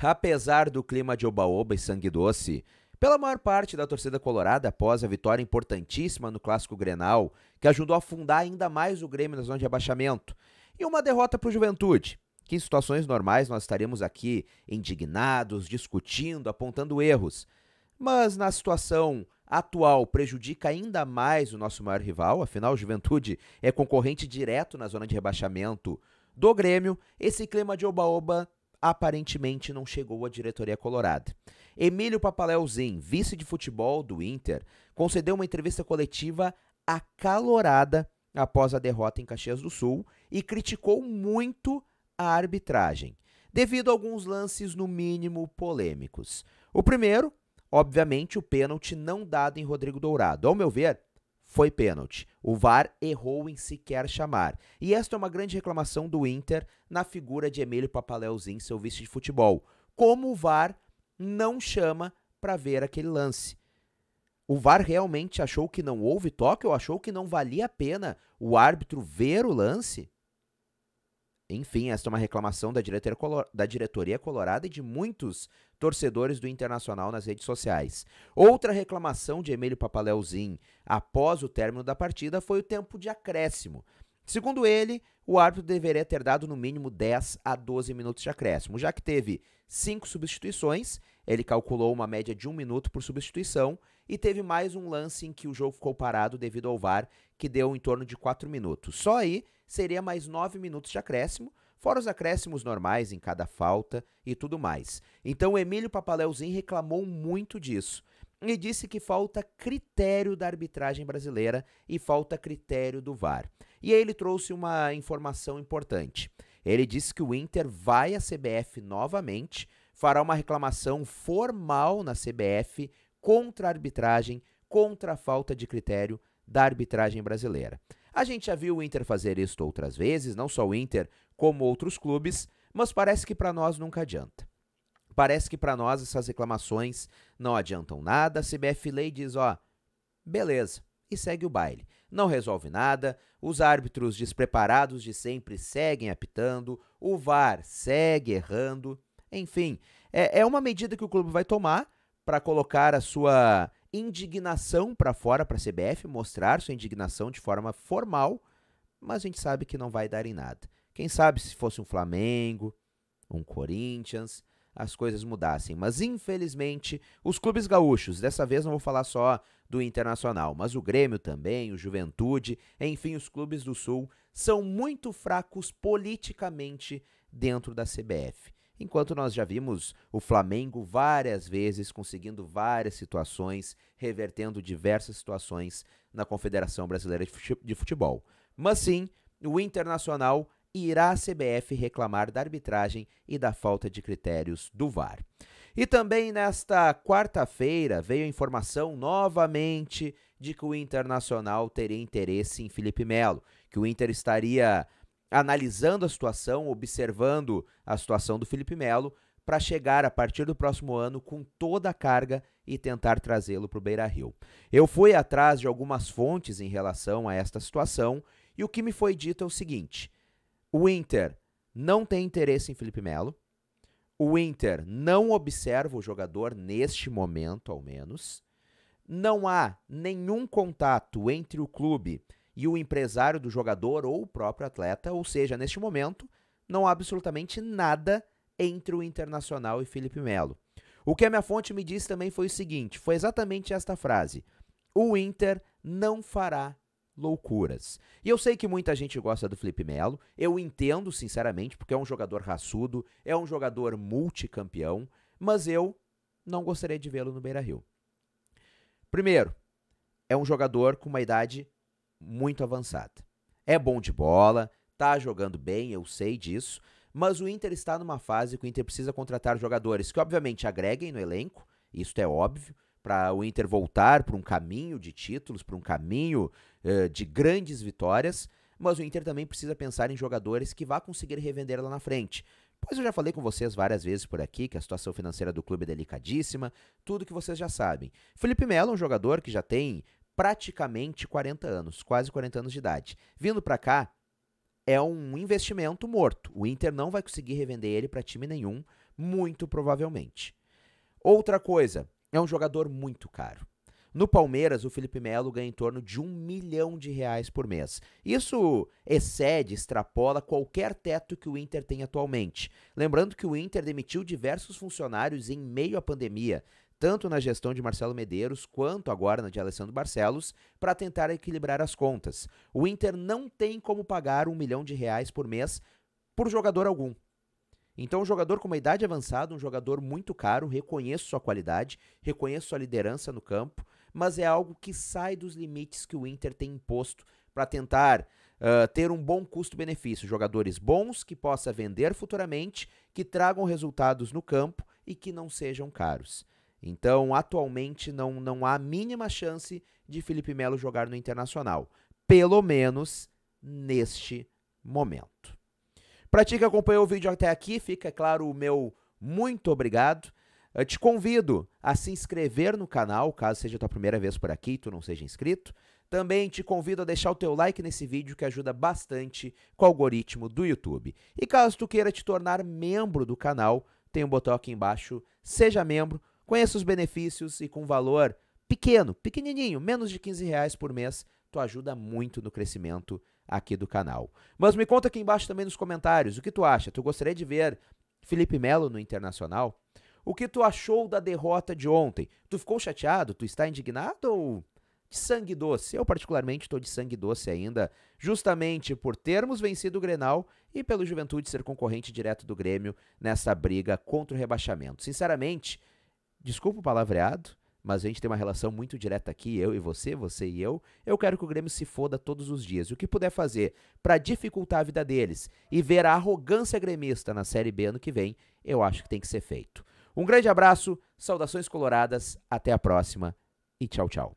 Apesar do clima de oba-oba e sangue doce, pela maior parte da torcida colorada após a vitória importantíssima no Clássico Grenal, que ajudou a afundar ainda mais o Grêmio na zona de abaixamento, e uma derrota para o Juventude, que em situações normais nós estaremos aqui indignados, discutindo, apontando erros. Mas na situação atual prejudica ainda mais o nosso maior rival, afinal, o Juventude é concorrente direto na zona de rebaixamento do Grêmio. Esse clima de oba-oba aparentemente não chegou à diretoria colorada. Emílio Papaleuzin, vice de futebol do Inter, concedeu uma entrevista coletiva acalorada após a derrota em Caxias do Sul e criticou muito a arbitragem, devido a alguns lances no mínimo polêmicos. O primeiro, obviamente, o pênalti não dado em Rodrigo Dourado. Ao meu ver, foi pênalti. O VAR errou em sequer chamar. E esta é uma grande reclamação do Inter na figura de Emílio Papaleuzinho, seu vice de futebol. Como o VAR não chama para ver aquele lance? O VAR realmente achou que não houve toque ou achou que não valia a pena o árbitro ver o lance? Enfim, esta é uma reclamação da, da diretoria colorada e de muitos torcedores do Internacional nas redes sociais. Outra reclamação de Emílio Papaleuzinho após o término da partida foi o tempo de acréscimo. Segundo ele, o árbitro deveria ter dado no mínimo 10 a 12 minutos de acréscimo, já que teve cinco substituições, ele calculou uma média de um minuto por substituição e teve mais um lance em que o jogo ficou parado devido ao VAR, que deu em torno de 4 minutos. Só aí seria mais 9 minutos de acréscimo, fora os acréscimos normais em cada falta e tudo mais. Então o Emílio Papaleuzinho reclamou muito disso e disse que falta critério da arbitragem brasileira e falta critério do VAR. E aí ele trouxe uma informação importante. Ele disse que o Inter vai à CBF novamente, fará uma reclamação formal na CBF contra a arbitragem, contra a falta de critério da arbitragem brasileira. A gente já viu o Inter fazer isso outras vezes, não só o Inter, como outros clubes, mas parece que para nós nunca adianta. Parece que para nós essas reclamações não adiantam nada. A CBF Lei diz, ó, beleza, e segue o baile. Não resolve nada, os árbitros despreparados de sempre seguem apitando, o VAR segue errando. Enfim, é, é uma medida que o clube vai tomar para colocar a sua indignação para fora para a CBF, mostrar sua indignação de forma formal, mas a gente sabe que não vai dar em nada. Quem sabe se fosse um Flamengo, um Corinthians, as coisas mudassem. Mas infelizmente, os clubes gaúchos, dessa vez não vou falar só do Internacional, mas o Grêmio também, o Juventude, enfim, os clubes do Sul são muito fracos politicamente dentro da CBF. Enquanto nós já vimos o Flamengo várias vezes conseguindo várias situações, revertendo diversas situações na Confederação Brasileira de Futebol. Mas sim, o Internacional irá a CBF reclamar da arbitragem e da falta de critérios do VAR. E também nesta quarta-feira veio a informação novamente de que o Internacional teria interesse em Felipe Melo, que o Inter estaria analisando a situação, observando a situação do Felipe Melo para chegar a partir do próximo ano com toda a carga e tentar trazê-lo para o Beira Rio. Eu fui atrás de algumas fontes em relação a esta situação e o que me foi dito é o seguinte: o Inter não tem interesse em Felipe Melo. O Inter não observa o jogador neste momento, ao menos. Não há nenhum contato entre o clube e o empresário do jogador ou o próprio atleta, ou seja, neste momento, não há absolutamente nada entre o Internacional e Felipe Melo. O que a minha fonte me disse também foi o seguinte: foi exatamente esta frase. O Inter não fará loucuras. E eu sei que muita gente gosta do Felipe Melo, eu entendo, sinceramente, porque é um jogador raçudo, é um jogador multicampeão, mas eu não gostaria de vê-lo no Beira Rio. Primeiro, é um jogador com uma idade muito avançada. É bom de bola, tá jogando bem, eu sei disso, mas o Inter está numa fase que o Inter precisa contratar jogadores que, obviamente, agreguem no elenco, isso é óbvio, para o Inter voltar para um caminho de títulos, para um caminho uh, de grandes vitórias, mas o Inter também precisa pensar em jogadores que vá conseguir revender lá na frente. Pois eu já falei com vocês várias vezes por aqui que a situação financeira do clube é delicadíssima, tudo que vocês já sabem. Felipe Melo é um jogador que já tem praticamente 40 anos, quase 40 anos de idade. Vindo para cá, é um investimento morto. O Inter não vai conseguir revender ele para time nenhum, muito provavelmente. Outra coisa, é um jogador muito caro. No Palmeiras, o Felipe Melo ganha em torno de um milhão de reais por mês. Isso excede, extrapola qualquer teto que o Inter tem atualmente. Lembrando que o Inter demitiu diversos funcionários em meio à pandemia, tanto na gestão de Marcelo Medeiros quanto agora na de Alessandro Barcelos, para tentar equilibrar as contas. O Inter não tem como pagar um milhão de reais por mês por jogador algum. Então, um jogador com uma idade avançada, um jogador muito caro, reconheço sua qualidade, reconheço sua liderança no campo, mas é algo que sai dos limites que o Inter tem imposto para tentar uh, ter um bom custo-benefício. Jogadores bons que possa vender futuramente, que tragam resultados no campo e que não sejam caros. Então, atualmente, não, não há mínima chance de Felipe Melo jogar no Internacional. Pelo menos neste momento. Para ti que acompanhou o vídeo até aqui, fica claro o meu muito obrigado. Eu te convido a se inscrever no canal, caso seja a tua primeira vez por aqui e tu não seja inscrito. Também te convido a deixar o teu like nesse vídeo que ajuda bastante com o algoritmo do YouTube. E caso tu queira te tornar membro do canal, tem um botão aqui embaixo, seja membro, conheça os benefícios e com valor pequeno, pequenininho, menos de 15 reais por mês, tu ajuda muito no crescimento aqui do canal. Mas me conta aqui embaixo também nos comentários, o que tu acha? Tu gostaria de ver Felipe Melo no Internacional? O que tu achou da derrota de ontem? Tu ficou chateado? Tu está indignado ou de sangue doce. Eu, particularmente, estou de sangue doce ainda, justamente por termos vencido o Grenal e pelo Juventude ser concorrente direto do Grêmio nessa briga contra o rebaixamento. Sinceramente, desculpa o palavreado, mas a gente tem uma relação muito direta aqui, eu e você, você e eu. Eu quero que o Grêmio se foda todos os dias. E o que puder fazer para dificultar a vida deles e ver a arrogância gremista na Série B ano que vem, eu acho que tem que ser feito. Um grande abraço, saudações coloradas, até a próxima e tchau, tchau.